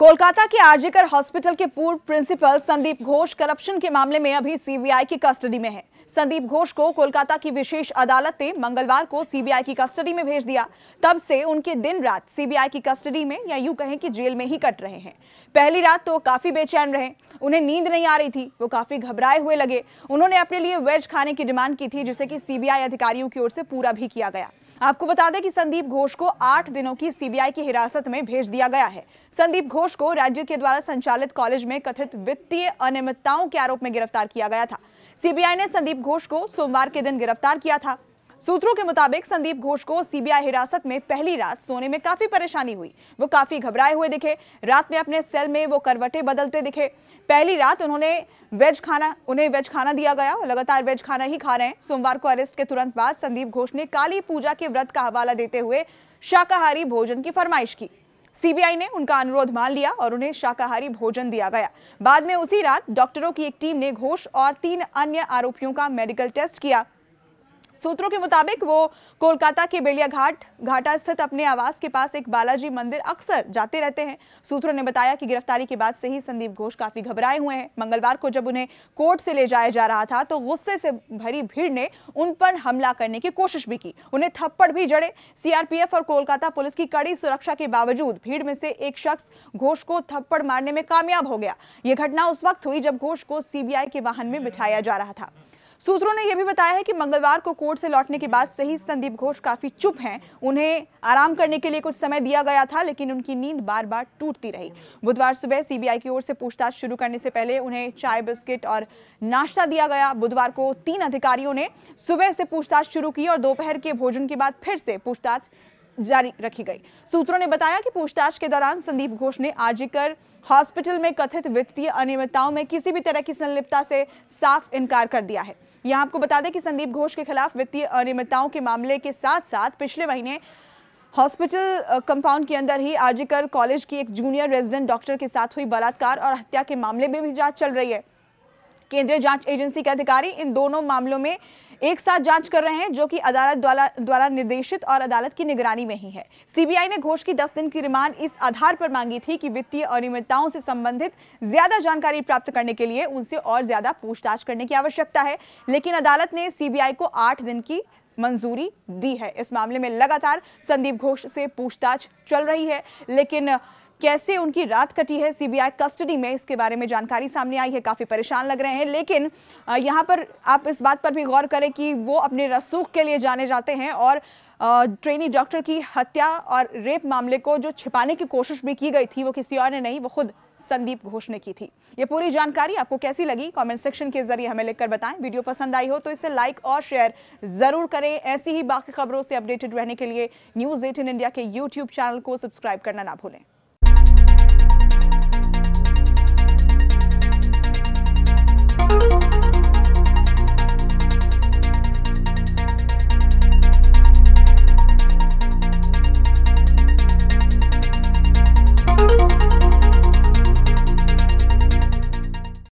कोलकाता के आरजेकर हॉस्पिटल के पूर्व प्रिंसिपल संदीप घोष करप्शन के मामले में अभी सीबीआई की कस्टडी में है संदीप घोष को कोलकाता की विशेष अदालत ने मंगलवार को सीबीआई की कस्टडी में भेज दिया तब से उनके दिन रात सीबीआई की कस्टडी में या यूं कहें कि जेल में ही कट रहे हैं पहली रात तो काफी बेचैन रहे उन्हें नींद नहीं आ रही थी वो काफी घबराए हुए लगे उन्होंने अपने लिए वेज खाने की डिमांड की थी जिसे कि सीबीआई अधिकारियों की ओर से पूरा भी किया गया आपको बता दें कि संदीप घोष को आठ दिनों की सीबीआई की हिरासत में भेज दिया गया है संदीप घोष को राज्य के द्वारा संचालित कॉलेज में कथित वित्तीय अनियमितताओं के आरोप में गिरफ्तार किया गया था सीबीआई ने संदीप घोष को सोमवार के दिन गिरफ्तार किया था सूत्रों के मुताबिक संदीप घोष को सीबीआई हिरासत में पहली रात सोने में काफी परेशानी हुई वो काफी घबराए हुए दिखे रात में अपने सेल में वो करवटे बदलते दिखे पहली रात उन्होंने वेज खाना उन्हें वेज खाना दिया गया लगातार वेज खाना ही खा रहे हैं सोमवार को अरेस्ट के तुरंत बाद संदीप घोष ने काली पूजा के व्रत का हवाला देते हुए शाकाहारी भोजन की फरमाइश की सीबीआई ने उनका अनुरोध मान लिया और उन्हें शाकाहारी भोजन दिया गया बाद में उसी रात डॉक्टरों की एक टीम ने घोष और तीन अन्य आरोपियों का मेडिकल टेस्ट किया सूत्रों के मुताबिक वो कोलकाता के बेलिया घाट घाटा स्थित अपने आवास के पास एक बालाजी मंदिर अक्सर जाते रहते हैं सूत्रों ने बताया कि गिरफ्तारी के बाद से ही संदीप घोष काफी घबराए हुए हैं मंगलवार को जब उन्हें कोर्ट से ले जाया जा रहा था तो गुस्से से भरी भीड़ ने उन पर हमला करने की कोशिश भी की उन्हें थप्पड़ भी जड़े सीआरपीएफ और कोलकाता पुलिस की कड़ी सुरक्षा के बावजूद भीड़ में से एक शख्स घोष को थप्पड़ मारने में कामयाब हो गया यह घटना उस वक्त हुई जब घोष को सीबीआई के वाहन में बिठाया जा रहा था सूत्रों ने यह भी बताया है कि मंगलवार को कोर्ट से लौटने के बाद से ही संदीप घोष काफी चुप हैं उन्हें आराम करने के लिए कुछ समय दिया गया था लेकिन उनकी नींद बार बार टूटती रही बुधवार सुबह सीबीआई की ओर से पूछताछ शुरू करने से पहले उन्हें चाय बिस्किट और नाश्ता दिया गया बुधवार को तीन अधिकारियों ने सुबह से पूछताछ शुरू की और दोपहर के भोजन के बाद फिर से पूछताछ जारी रखी गई सूत्रों ने बताया कि पूछताछ के दौरान संदीप घोष ने आजीकर हॉस्पिटल में कथित वित्तीय अनियमितताओं में किसी भी तरह की संलिप्तता से साफ इनकार कर दिया है यहां आपको बता दें कि संदीप घोष के खिलाफ वित्तीय अनियमितताओं के मामले के साथ साथ पिछले महीने हॉस्पिटल कंपाउंड के अंदर ही आरजीकर कॉलेज की एक जूनियर रेजिडेंट डॉक्टर के साथ हुई बलात्कार और हत्या के मामले में भी जांच चल रही है केंद्रीय जांच एजेंसी के अधिकारी इन दोनों मामलों में एक साथ जांच कर रहे हैं जो कि अदालत द्वारा द्वारा निर्देशित और अदालत की निगरानी में ही है सीबीआई ने घोष की दस दिन की रिमांड इस आधार पर मांगी थी कि वित्तीय अनियमितताओं से संबंधित ज्यादा जानकारी प्राप्त करने के लिए उनसे और ज्यादा पूछताछ करने की आवश्यकता है लेकिन अदालत ने सीबीआई को आठ दिन की मंजूरी दी है इस मामले में लगातार संदीप घोष से पूछताछ चल रही है लेकिन कैसे उनकी रात कटी है सीबीआई कस्टडी में इसके बारे में जानकारी सामने आई है काफ़ी परेशान लग रहे हैं लेकिन यहाँ पर आप इस बात पर भी गौर करें कि वो अपने रसूख के लिए जाने जाते हैं और ट्रेनी डॉक्टर की हत्या और रेप मामले को जो छिपाने की कोशिश भी की गई थी वो किसी और ने नहीं वो खुद संदीप घोष ने की थी ये पूरी जानकारी आपको कैसी लगी कमेंट सेक्शन के जरिए हमें लिखकर बताएं वीडियो पसंद आई हो तो इसे लाइक और शेयर जरूर करें ऐसी ही बाकी खबरों से अपडेटेड रहने के लिए न्यूज़ एटीन इंडिया के यूट्यूब चैनल को सब्सक्राइब करना ना भूलें